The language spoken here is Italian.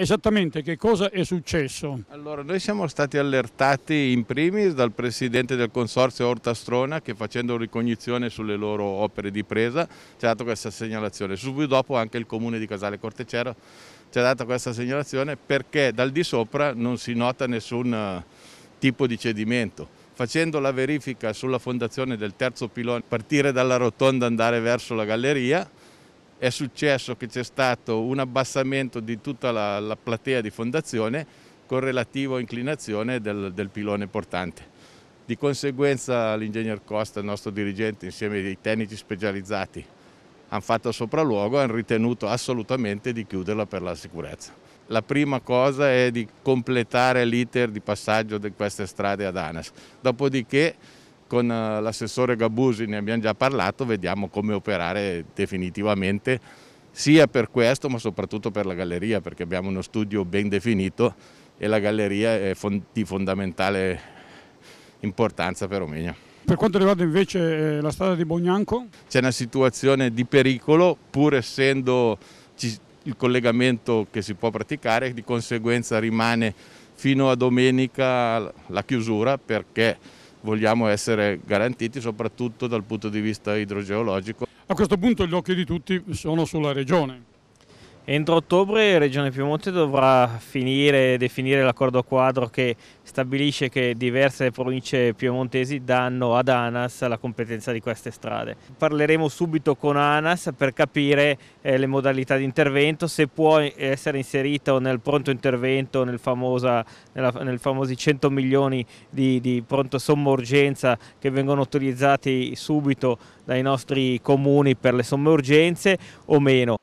esattamente che cosa è successo? Allora, noi siamo stati allertati in primis dal presidente del consorzio Ortastrona che facendo ricognizione sulle loro opere di presa ci ha dato questa segnalazione. Subito dopo anche il comune di Casale Cortecero ci ha dato questa segnalazione perché dal di sopra non si nota nessun eh, tipo di cedimento facendo la verifica sulla fondazione del terzo pilone, partire dalla rotonda e andare verso la galleria, è successo che c'è stato un abbassamento di tutta la, la, platea di fondazione con relativa inclinazione del, del pilone portante. Di conseguenza l'ingegner Costa, il nostro dirigente, insieme ai tecnici specializzati, hanno fatto sopralluogo e hanno ritenuto assolutamente di chiuderla per la sicurezza. La prima cosa è di completare l'iter di passaggio di queste strade ad ANAS, dopodiché con eh, l'assessore Gabusi ne abbiamo già parlato, vediamo come operare definitivamente sia per questo ma soprattutto per la galleria perché abbiamo uno studio ben definito e la galleria è di fondamentale importanza per Romegna. Per quanto riguarda invece eh, la strada di Bognanco? C'è una situazione di pericolo pur essendo il collegamento che si può praticare di conseguenza rimane fino a domenica la chiusura perché vogliamo essere garantiti soprattutto dal punto di vista idrogeologico. A questo punto gli occhi di tutti sono sulla Regione. Entro ottobre Regione Piemonte dovrà finire e definire l'accordo quadro che stabilisce che diverse province piemontesi danno ad ANAS la competenza di queste strade. Parleremo subito con ANAS per capire eh, le modalità di intervento, se può essere inserito nel pronto intervento, nel, famosa, nella, nel famosi 100 milioni di, di pronto somma urgenza che vengono utilizzati subito dai nostri comuni per le somme urgenze o meno.